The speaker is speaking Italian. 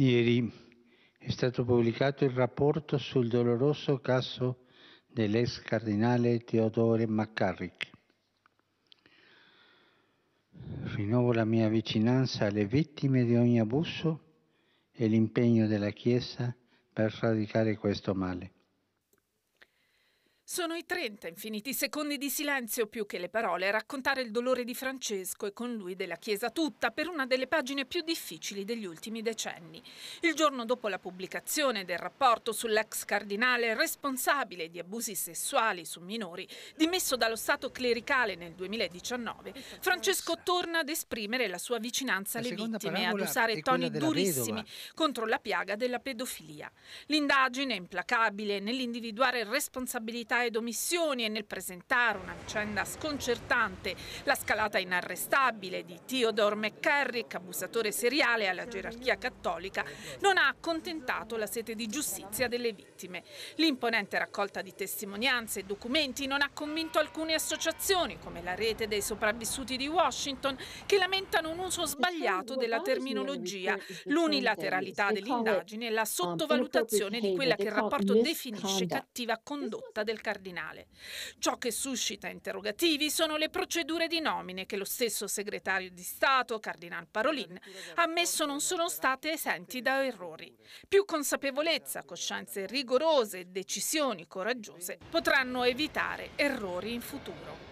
Ieri è stato pubblicato il rapporto sul doloroso caso dell'ex cardinale Teodore McCarrick. Rinnovo la mia vicinanza alle vittime di ogni abuso e l'impegno della Chiesa per radicare questo male. Sono i 30 infiniti secondi di silenzio più che le parole a raccontare il dolore di Francesco e con lui della Chiesa tutta per una delle pagine più difficili degli ultimi decenni. Il giorno dopo la pubblicazione del rapporto sull'ex cardinale responsabile di abusi sessuali su minori, dimesso dallo Stato clericale nel 2019, Francesco torna ad esprimere la sua vicinanza alle vittime e ad usare toni durissimi contro la piaga della pedofilia. L'indagine implacabile nell'individuare responsabilità e ai domissioni e nel presentare una vicenda sconcertante, la scalata inarrestabile di Theodore McCarrick, abusatore seriale alla gerarchia cattolica, non ha accontentato la sete di giustizia delle vittime. L'imponente raccolta di testimonianze e documenti non ha convinto alcune associazioni, come la rete dei sopravvissuti di Washington, che lamentano un uso sbagliato della terminologia, l'unilateralità dell'indagine e la sottovalutazione di quella che il rapporto definisce cattiva condotta del carcere cardinale. Ciò che suscita interrogativi sono le procedure di nomine che lo stesso segretario di Stato, Cardinal Parolin, ha ammesso non sono state esenti da errori. Più consapevolezza, coscienze rigorose e decisioni coraggiose potranno evitare errori in futuro.